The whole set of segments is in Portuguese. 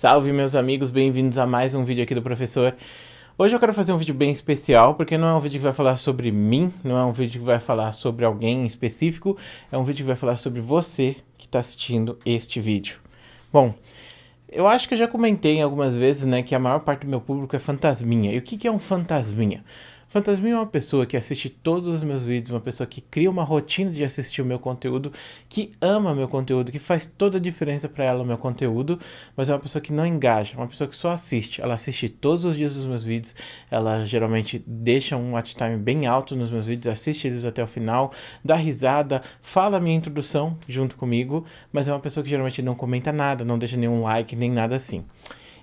Salve meus amigos, bem-vindos a mais um vídeo aqui do professor. Hoje eu quero fazer um vídeo bem especial, porque não é um vídeo que vai falar sobre mim, não é um vídeo que vai falar sobre alguém específico, é um vídeo que vai falar sobre você que está assistindo este vídeo. Bom, eu acho que eu já comentei algumas vezes, né, que a maior parte do meu público é fantasminha. E o que, que é um fantasminha? Fantasminha é uma pessoa que assiste todos os meus vídeos, uma pessoa que cria uma rotina de assistir o meu conteúdo, que ama meu conteúdo, que faz toda a diferença para ela o meu conteúdo, mas é uma pessoa que não engaja, é uma pessoa que só assiste. Ela assiste todos os dias os meus vídeos, ela geralmente deixa um watch time bem alto nos meus vídeos, assiste eles até o final, dá risada, fala a minha introdução junto comigo, mas é uma pessoa que geralmente não comenta nada, não deixa nenhum like, nem nada assim.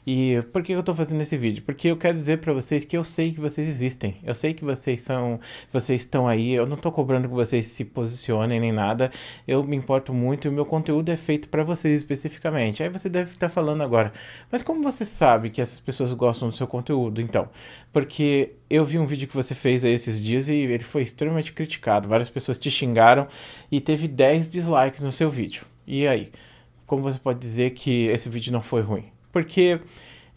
E por que eu estou fazendo esse vídeo? Porque eu quero dizer para vocês que eu sei que vocês existem. Eu sei que vocês são, vocês estão aí. Eu não estou cobrando que vocês se posicionem nem nada. Eu me importo muito e o meu conteúdo é feito para vocês especificamente. Aí você deve estar tá falando agora, mas como você sabe que essas pessoas gostam do seu conteúdo, então? Porque eu vi um vídeo que você fez aí esses dias e ele foi extremamente criticado. Várias pessoas te xingaram e teve 10 dislikes no seu vídeo. E aí? Como você pode dizer que esse vídeo não foi ruim? Porque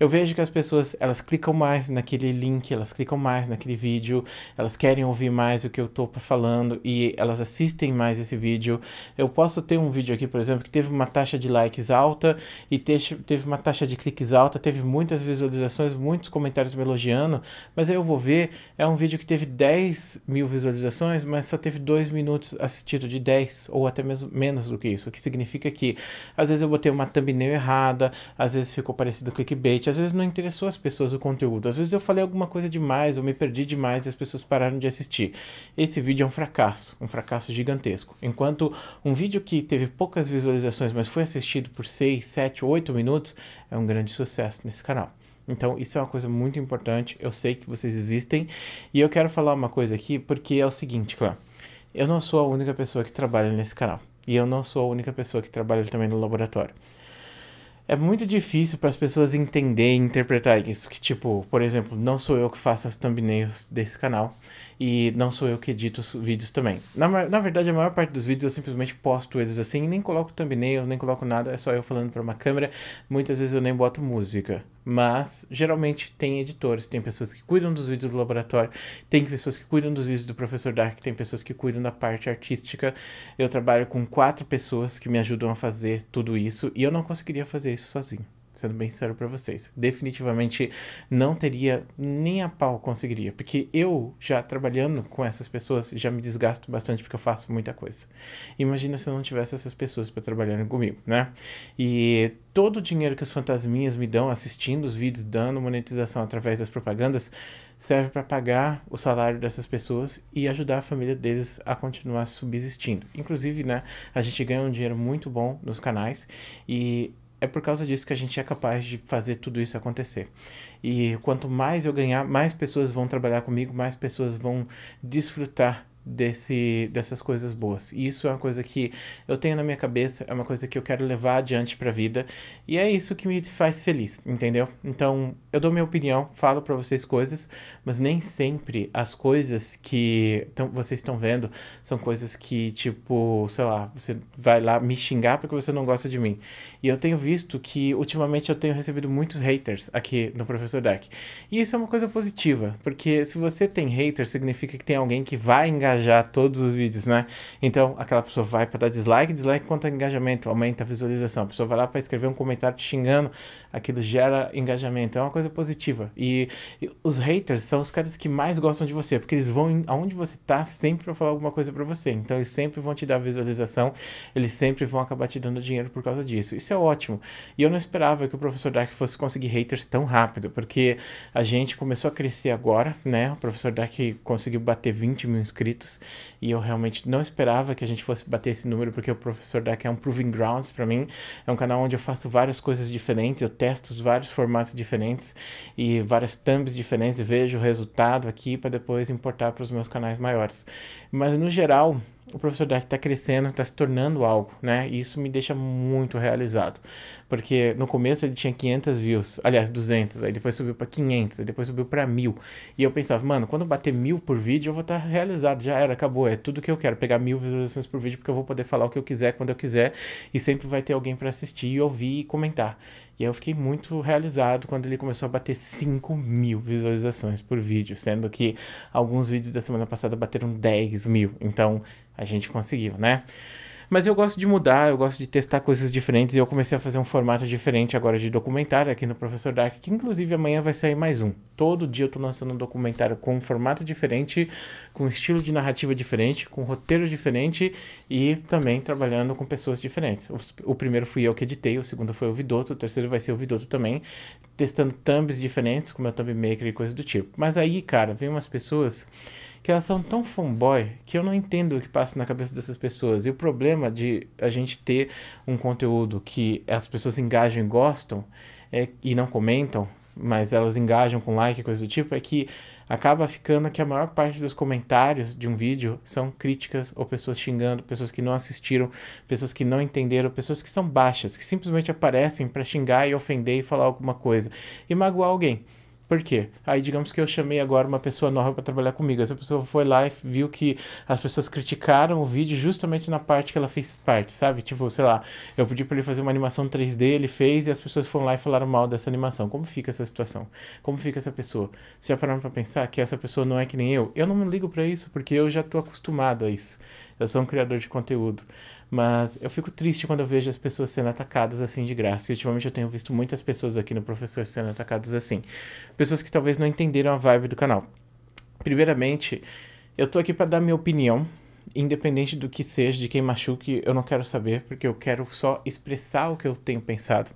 eu vejo que as pessoas elas clicam mais naquele link, elas clicam mais naquele vídeo, elas querem ouvir mais o que eu estou falando e elas assistem mais esse vídeo. Eu posso ter um vídeo aqui, por exemplo, que teve uma taxa de likes alta e teve uma taxa de cliques alta, teve muitas visualizações, muitos comentários me elogiando, mas aí eu vou ver, é um vídeo que teve 10 mil visualizações, mas só teve 2 minutos assistido de 10 ou até mesmo menos do que isso, o que significa que às vezes eu botei uma thumbnail errada, às vezes ficou parecido clickbait, às vezes não interessou as pessoas o conteúdo. Às vezes eu falei alguma coisa demais, ou me perdi demais e as pessoas pararam de assistir. Esse vídeo é um fracasso, um fracasso gigantesco. Enquanto um vídeo que teve poucas visualizações, mas foi assistido por 6, 7, 8 minutos, é um grande sucesso nesse canal. Então, isso é uma coisa muito importante. Eu sei que vocês existem. E eu quero falar uma coisa aqui, porque é o seguinte, clã. Eu não sou a única pessoa que trabalha nesse canal. E eu não sou a única pessoa que trabalha também no laboratório é muito difícil para as pessoas entenderem e interpretar isso. Que, tipo, por exemplo, não sou eu que faço as thumbnails desse canal e não sou eu que edito os vídeos também. Na, na verdade, a maior parte dos vídeos eu simplesmente posto eles assim, nem coloco thumbnail, nem coloco nada, é só eu falando para uma câmera. Muitas vezes eu nem boto música. Mas geralmente tem editores, tem pessoas que cuidam dos vídeos do laboratório, tem pessoas que cuidam dos vídeos do professor Dark, tem pessoas que cuidam da parte artística. Eu trabalho com quatro pessoas que me ajudam a fazer tudo isso e eu não conseguiria fazer isso sozinho sendo bem sério para vocês. Definitivamente não teria nem a pau conseguiria, porque eu já trabalhando com essas pessoas já me desgasto bastante porque eu faço muita coisa. Imagina se eu não tivesse essas pessoas para trabalhar comigo, né? E todo o dinheiro que os fantasminhas me dão assistindo os vídeos, dando monetização através das propagandas, serve para pagar o salário dessas pessoas e ajudar a família deles a continuar subsistindo. Inclusive, né, a gente ganha um dinheiro muito bom nos canais e é por causa disso que a gente é capaz de fazer tudo isso acontecer. E quanto mais eu ganhar, mais pessoas vão trabalhar comigo, mais pessoas vão desfrutar desse, dessas coisas boas. E isso é uma coisa que eu tenho na minha cabeça, é uma coisa que eu quero levar adiante para a vida, e é isso que me faz feliz, entendeu? Então, eu dou minha opinião, falo para vocês coisas, mas nem sempre as coisas que tão, vocês estão vendo são coisas que, tipo, sei lá, você vai lá me xingar porque você não gosta de mim. E eu tenho visto que, ultimamente, eu tenho recebido muitos haters aqui no Professor Deck. E isso é uma coisa positiva, porque se você tem hater, significa que tem alguém que vai engajar engajar todos os vídeos, né? Então aquela pessoa vai para dar dislike, dislike conta engajamento, aumenta a visualização. A pessoa vai lá para escrever um comentário te xingando, aquilo gera engajamento, é uma coisa positiva. E, e os haters são os caras que mais gostam de você, porque eles vão em, aonde você tá sempre para falar alguma coisa para você. Então eles sempre vão te dar visualização, eles sempre vão acabar te dando dinheiro por causa disso. Isso é ótimo. E eu não esperava que o professor Dark fosse conseguir haters tão rápido, porque a gente começou a crescer agora, né? O professor Dark conseguiu bater 20 mil inscritos e eu realmente não esperava que a gente fosse bater esse número, porque o Professor Deck é um Proving Grounds para mim. É um canal onde eu faço várias coisas diferentes, eu testo vários formatos diferentes e várias thumbs diferentes, e vejo o resultado aqui para depois importar para os meus canais maiores. Mas no geral, o professor daqui está crescendo, está se tornando algo, né? E isso me deixa muito realizado. Porque no começo ele tinha 500 views, aliás, 200, aí depois subiu para 500, aí depois subiu para 1000. E eu pensava, mano, quando bater 1000 por vídeo, eu vou estar tá realizado, já era, acabou, é tudo que eu quero, pegar 1000 visualizações por vídeo, porque eu vou poder falar o que eu quiser, quando eu quiser, e sempre vai ter alguém para assistir e ouvir e comentar. E eu fiquei muito realizado quando ele começou a bater 5 mil visualizações por vídeo, sendo que alguns vídeos da semana passada bateram 10 mil. Então a gente conseguiu, né? Mas eu gosto de mudar, eu gosto de testar coisas diferentes e eu comecei a fazer um formato diferente agora de documentário aqui no Professor Dark, que inclusive amanhã vai sair mais um. Todo dia eu tô lançando um documentário com um formato diferente, com um estilo de narrativa diferente, com um roteiro diferente e também trabalhando com pessoas diferentes. O, o primeiro fui eu que editei, o segundo foi o Vidoto, o terceiro vai ser o Vidoto também, testando thumbs diferentes, como meu thumb maker e coisa do tipo. Mas aí, cara, vem umas pessoas que elas são tão fanboy que eu não entendo o que passa na cabeça dessas pessoas. E o problema de a gente ter um conteúdo que as pessoas engajam e gostam é, e não comentam, mas elas engajam com like e coisa do tipo, é que acaba ficando que a maior parte dos comentários de um vídeo são críticas ou pessoas xingando, pessoas que não assistiram, pessoas que não entenderam, pessoas que são baixas, que simplesmente aparecem para xingar e ofender e falar alguma coisa e magoar alguém. Por quê? Aí, digamos que eu chamei agora uma pessoa nova para trabalhar comigo. Essa pessoa foi lá e viu que as pessoas criticaram o vídeo justamente na parte que ela fez parte, sabe? Tipo, sei lá, eu pedi para ele fazer uma animação 3D, ele fez e as pessoas foram lá e falaram mal dessa animação. Como fica essa situação? Como fica essa pessoa? Você já pararam para pensar que essa pessoa não é que nem eu? Eu não me ligo para isso porque eu já estou acostumado a isso. Eu sou um criador de conteúdo. Mas eu fico triste quando eu vejo as pessoas sendo atacadas assim de graça. E ultimamente eu tenho visto muitas pessoas aqui no Professor sendo atacadas assim. Pessoas que talvez não entenderam a vibe do canal. Primeiramente, eu tô aqui para dar minha opinião. Independente do que seja, de quem machuque, eu não quero saber, porque eu quero só expressar o que eu tenho pensado.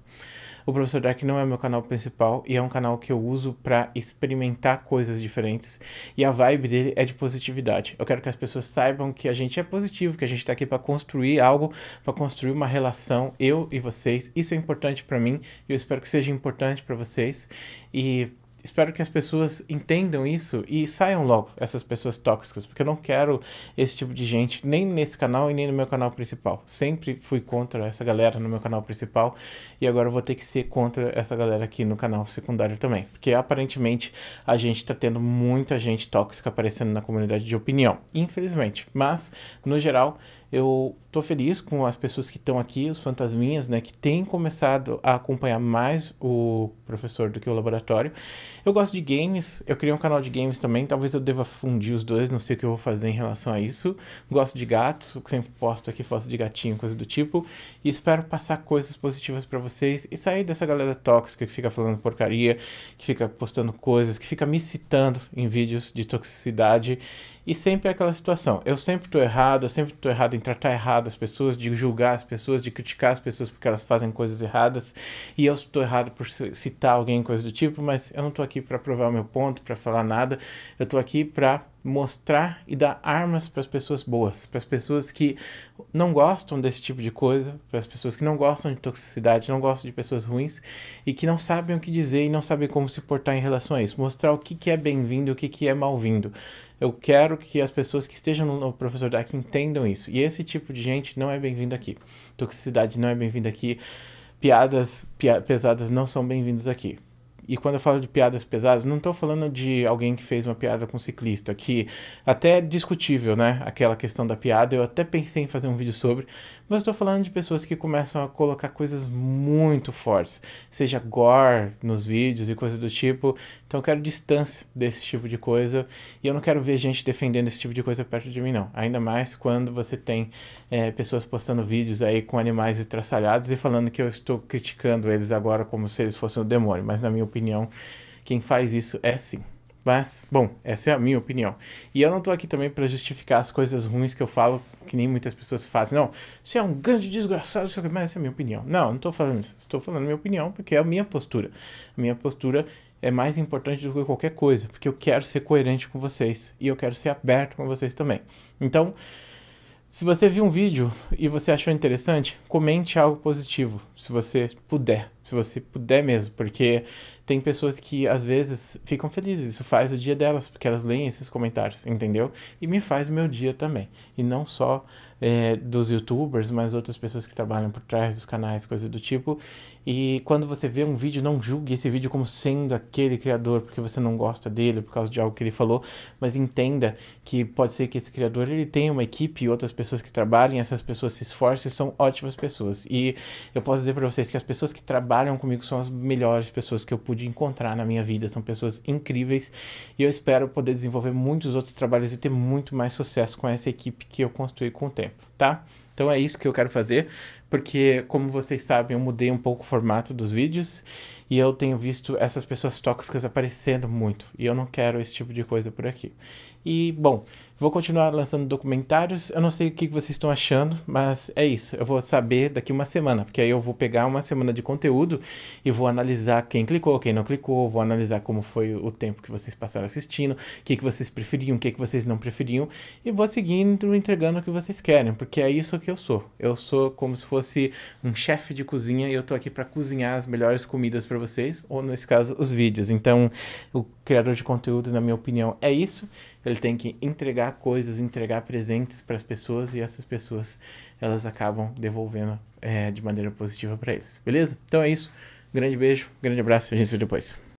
O Professor Dark não é meu canal principal e é um canal que eu uso para experimentar coisas diferentes. E a vibe dele é de positividade. Eu quero que as pessoas saibam que a gente é positivo, que a gente está aqui para construir algo, para construir uma relação eu e vocês. Isso é importante para mim e eu espero que seja importante para vocês. E espero que as pessoas entendam isso e saiam logo essas pessoas tóxicas, porque eu não quero esse tipo de gente nem nesse canal e nem no meu canal principal. Sempre fui contra essa galera no meu canal principal e agora vou ter que ser contra essa galera aqui no canal secundário também, porque aparentemente a gente tá tendo muita gente tóxica aparecendo na comunidade de opinião, infelizmente. Mas no geral, eu tô feliz com as pessoas que estão aqui, os fantasminhas, né, que têm começado a acompanhar mais o professor do que o laboratório. Eu gosto de games, eu criei um canal de games também, talvez eu deva fundir os dois, não sei o que eu vou fazer em relação a isso. Gosto de gatos, sempre posto aqui fotos de gatinho, coisa do tipo, e espero passar coisas positivas para vocês e sair dessa galera tóxica que fica falando porcaria, que fica postando coisas, que fica me citando em vídeos de toxicidade e sempre é aquela situação. Eu sempre estou errado, eu sempre estou errado em tratar errado as pessoas, de julgar as pessoas, de criticar as pessoas porque elas fazem coisas erradas. E eu estou errado por citar alguém, coisa do tipo, mas eu não estou aqui para provar o meu ponto, para falar nada. Eu estou aqui para mostrar e dar armas para as pessoas boas, para as pessoas que não gostam desse tipo de coisa, para as pessoas que não gostam de toxicidade, não gostam de pessoas ruins e que não sabem o que dizer e não sabem como se portar em relação a isso. Mostrar o que, que é bem-vindo e o que, que é mal-vindo. Eu quero que as pessoas que estejam no Professor Dark entendam isso. E esse tipo de gente não é bem-vindo aqui. Toxicidade não é bem-vinda aqui. Piadas pia pesadas não são bem-vindas aqui e quando eu falo de piadas pesadas, não estou falando de alguém que fez uma piada com um ciclista, que até é discutível, né? Aquela questão da piada, eu até pensei em fazer um vídeo sobre, mas estou falando de pessoas que começam a colocar coisas muito fortes, seja gore nos vídeos e coisa do tipo. Então eu quero distância desse tipo de coisa e eu não quero ver gente defendendo esse tipo de coisa perto de mim, não. Ainda mais quando você tem é, pessoas postando vídeos aí com animais estraçalhados e falando que eu estou criticando eles agora como se eles fossem o demônio, mas na minha opinião, quem faz isso é sim. Mas, bom, essa é a minha opinião. E eu não tô aqui também para justificar as coisas ruins que eu falo, que nem muitas pessoas fazem. Não, você é um grande desgraçado, mas essa é a minha opinião. Não, não tô falando isso. Estou falando minha opinião porque é a minha postura. A minha postura é mais importante do que qualquer coisa, porque eu quero ser coerente com vocês e eu quero ser aberto com vocês também. Então, se você viu um vídeo e você achou interessante, comente algo positivo, se você puder se você puder mesmo, porque tem pessoas que às vezes ficam felizes, isso faz o dia delas, porque elas leem esses comentários, entendeu? E me faz o meu dia também. E não só é, dos youtubers, mas outras pessoas que trabalham por trás dos canais, coisa do tipo. E quando você vê um vídeo, não julgue esse vídeo como sendo aquele criador, porque você não gosta dele, por causa de algo que ele falou, mas entenda que pode ser que esse criador ele tenha uma equipe e outras pessoas que trabalhem, essas pessoas se esforcem, e são ótimas pessoas. E eu posso dizer para vocês que as pessoas que trabalham trabalham comigo são as melhores pessoas que eu pude encontrar na minha vida, são pessoas incríveis e eu espero poder desenvolver muitos outros trabalhos e ter muito mais sucesso com essa equipe que eu construí com o tempo, tá? Então é isso que eu quero fazer, porque como vocês sabem, eu mudei um pouco o formato dos vídeos e eu tenho visto essas pessoas tóxicas aparecendo muito. E eu não quero esse tipo de coisa por aqui. E, bom, vou continuar lançando documentários. Eu não sei o que vocês estão achando, mas é isso. Eu vou saber daqui uma semana, porque aí eu vou pegar uma semana de conteúdo e vou analisar quem clicou, quem não clicou, vou analisar como foi o tempo que vocês passaram assistindo, o que, que vocês preferiam, o que, que vocês não preferiam, e vou seguindo, entregando o que vocês querem, porque é isso que eu sou. Eu sou como se fosse um chefe de cozinha e eu tô aqui para cozinhar as melhores comidas para vocês, ou nesse caso, os vídeos. Então, o criador de conteúdo, na minha opinião, é isso. Ele tem que entregar coisas, entregar presentes para as pessoas e essas pessoas elas acabam devolvendo é, de maneira positiva para eles. Beleza? Então é isso. Grande beijo, grande abraço, a gente se vê depois.